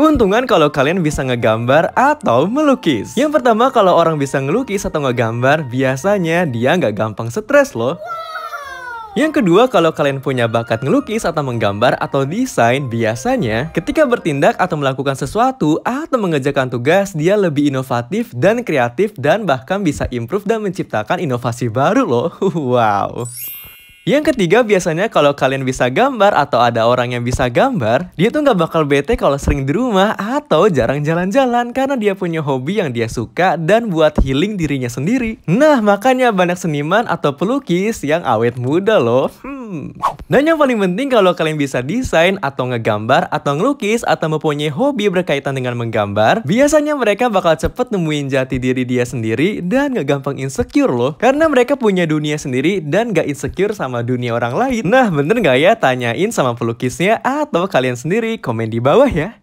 Keuntungan kalau kalian bisa ngegambar atau melukis. Yang pertama, kalau orang bisa ngelukis atau ngegambar, biasanya dia nggak gampang stres loh. Yang kedua, kalau kalian punya bakat ngelukis atau menggambar atau desain, biasanya ketika bertindak atau melakukan sesuatu atau mengerjakan tugas, dia lebih inovatif dan kreatif dan bahkan bisa improve dan menciptakan inovasi baru loh. Wow. Yang ketiga biasanya kalau kalian bisa gambar atau ada orang yang bisa gambar, dia tuh nggak bakal bete kalau sering di rumah atau jarang jalan-jalan karena dia punya hobi yang dia suka dan buat healing dirinya sendiri. Nah makanya banyak seniman atau pelukis yang awet muda loh. Hmm. Hmm. Dan yang paling penting kalau kalian bisa desain atau ngegambar atau ngelukis atau mempunyai hobi berkaitan dengan menggambar, biasanya mereka bakal cepet nemuin jati diri dia sendiri dan gak gampang insecure loh. Karena mereka punya dunia sendiri dan gak insecure sama dunia orang lain. Nah bener gak ya tanyain sama pelukisnya atau kalian sendiri komen di bawah ya.